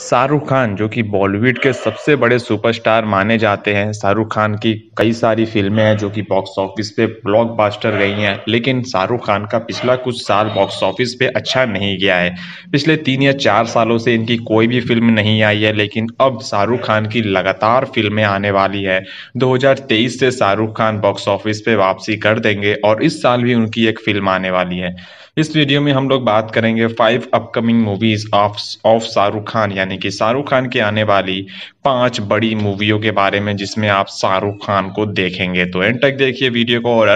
शाहरुख खान जो कि बॉलीवुड के सबसे बड़े सुपरस्टार माने जाते हैं शाहरुख खान की कई सारी फिल्में हैं जो कि बॉक्स ऑफिस पे ब्लॉकबस्टर गई हैं लेकिन शाहरुख खान का पिछला कुछ साल बॉक्स ऑफिस पे अच्छा नहीं गया है पिछले तीन या चार सालों से इनकी कोई भी फिल्म नहीं आई है लेकिन अब शाहरुख खान की लगातार फिल्में आने वाली है दो से शाहरुख खान बॉक्स ऑफिस पे वापसी कर देंगे और इस साल भी उनकी एक फिल्म आने वाली है इस वीडियो में हम लोग बात करेंगे five upcoming movies of of Shahrukh Khan यानी कि शाहरुख खान के आने वाली पांच बड़ी मूवियों के बारे में जिसमें आप शाहरुख खान को देखेंगे तो एंड तक देखिए वीडियो को और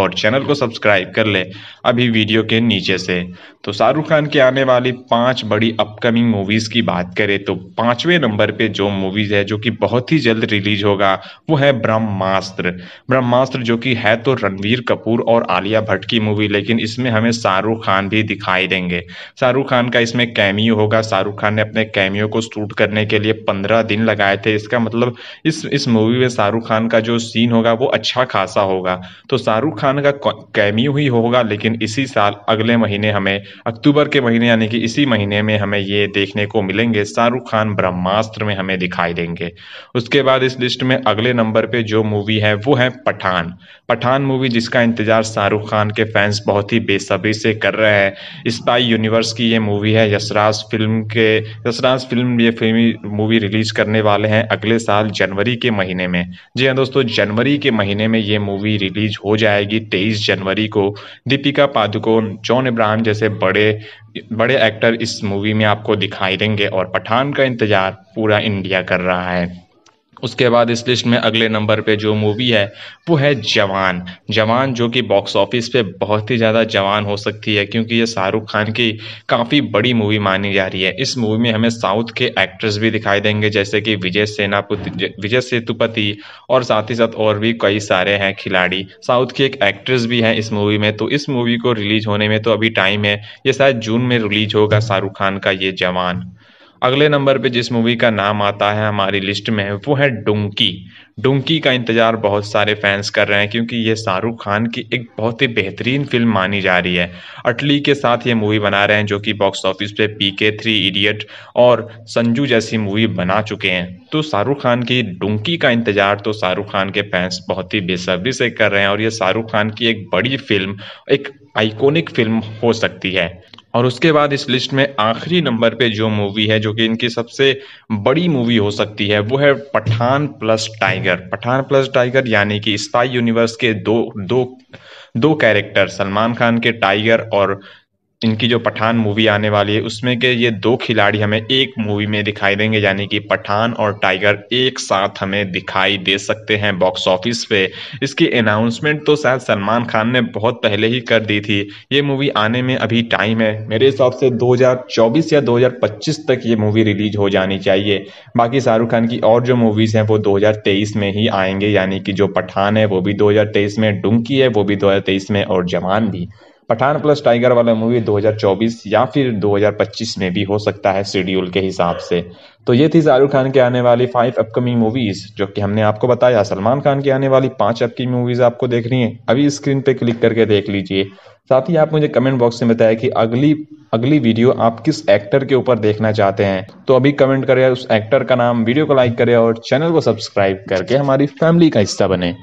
और चैनल को सब्सक्राइब कर ले अभी वीडियो के नीचे से तो शाहरुख खान के आने वाली पांच बड़ी अपकमिंग मूवीज की बात करें तो पांचवें नंबर पे जो मूवीज है जो कि बहुत ही जल्द रिलीज होगा वो है ब्रह्मास्त्र ब्रह्मास्त्र जो कि है तो रणवीर कपूर और आलिया भट्ट की मूवी लेकिन इसमें हमें शाहरुख शाहरुख खान भी दिखाई देंगे शाहरुख खान का इसमें कैमियो होगा शाहरुख खान ने अपने कैमियो को शूट करने के लिए पंद्रह दिन लगाए थे इसका मतलब इस इस मूवी में शाहरुख खान का जो सीन होगा वो अच्छा खासा होगा तो शाहरुख खान का कैमियो ही होगा लेकिन इसी साल अगले महीने हमें अक्टूबर के महीने यानी कि इसी महीने में हमें ये देखने को मिलेंगे शाहरुख खान ब्रह्मास्त्र में हमें दिखाई देंगे उसके बाद इस लिस्ट में अगले नंबर पे जो मूवी है वो है पठान पठान मूवी जिसका इंतजार शाहरुख खान के फैंस बहुत ही बेसब्री से कर रहे हैं स्पाई यूनिवर्स की ये मूवी है यशराज फिल्म के यशराज फिल्म ये फिल्मी मूवी रिलीज करने वाले हैं अगले साल जनवरी के महीने में जी हाँ दोस्तों जनवरी के महीने में ये मूवी रिलीज हो जाएगी तेईस जनवरी को दीपिका पादुकोण जॉन इब्राहम जैसे बड़े बड़े एक्टर इस मूवी में आपको दिखाई देंगे और पठान का इंतजार पूरा इंडिया कर रहा है उसके बाद इस लिस्ट में अगले नंबर पे जो मूवी है वो है जवान जवान जो कि बॉक्स ऑफिस पे बहुत ही ज़्यादा जवान हो सकती है क्योंकि ये शाहरुख खान की काफ़ी बड़ी मूवी मानी जा रही है इस मूवी में हमें साउथ के एक्ट्रेस भी दिखाई देंगे जैसे कि विजय सेनापति विजय सेतुपति और साथ ही साथ और भी कई सारे हैं खिलाड़ी साउथ की एक एक्ट्रेस भी है इस मूवी में तो इस मूवी को रिलीज होने में तो अभी टाइम है ये शायद जून में रिलीज होगा शाहरुख खान का ये जवान अगले नंबर पे जिस मूवी का नाम आता है हमारी लिस्ट में वो है डोंकी डोंकी का इंतज़ार बहुत सारे फैंस कर रहे हैं क्योंकि ये शाहरुख खान की एक बहुत ही बेहतरीन फिल्म मानी जा रही है अटली के साथ ये मूवी बना रहे हैं जो कि बॉक्स ऑफिस पे पी के थ्री इडियट और संजू जैसी मूवी बना चुके हैं तो शाहरुख खान की डोंकी का इंतज़ार तो शाहरुख खान के फैंस बहुत ही बेसब्री से कर रहे हैं और ये शाहरुख खान की एक बड़ी फिल्म एक आइकॉनिक फिल्म हो सकती है और उसके बाद इस लिस्ट में आखिरी नंबर पे जो मूवी है जो कि इनकी सबसे बड़ी मूवी हो सकती है वो है Pathaan plus Tiger Pathaan plus Tiger यानी कि स्पाई यूनिवर्स के दो दो दो कैरेक्टर सलमान खान के टाइगर और इनकी जो पठान मूवी आने वाली है उसमें के ये दो खिलाड़ी हमें एक मूवी में दिखाई देंगे यानी कि पठान और टाइगर एक साथ हमें दिखाई दे सकते हैं बॉक्स ऑफिस पे इसकी अनाउंसमेंट तो शायद सलमान खान ने बहुत पहले ही कर दी थी ये मूवी आने में अभी टाइम है मेरे हिसाब से 2024 या 2025 तक ये मूवी रिलीज हो जानी चाहिए बाकी शाहरुख खान की और जो मूवीज़ हैं वो दो में ही आएंगे यानी कि जो पठान है वो भी दो में डुंकी है वो भी दो में और जवान भी पठान प्लस टाइगर वाला मूवी 2024 या फिर 2025 में भी हो सकता है शेड्यूल के हिसाब से तो ये थी शाहरुख खान के आने वाली फाइव अपकमिंग मूवीज जो कि हमने आपको बताया सलमान खान की आने वाली पांच अपकमिंग मूवीज आपको देखनी है अभी स्क्रीन पे क्लिक करके देख लीजिए साथ ही आप मुझे कमेंट बॉक्स में बताया कि अगली अगली वीडियो आप किस एक्टर के ऊपर देखना चाहते हैं तो अभी कमेंट करें उस एक्टर का नाम वीडियो को लाइक करें और चैनल को सब्सक्राइब करके हमारी फैमिली का हिस्सा बने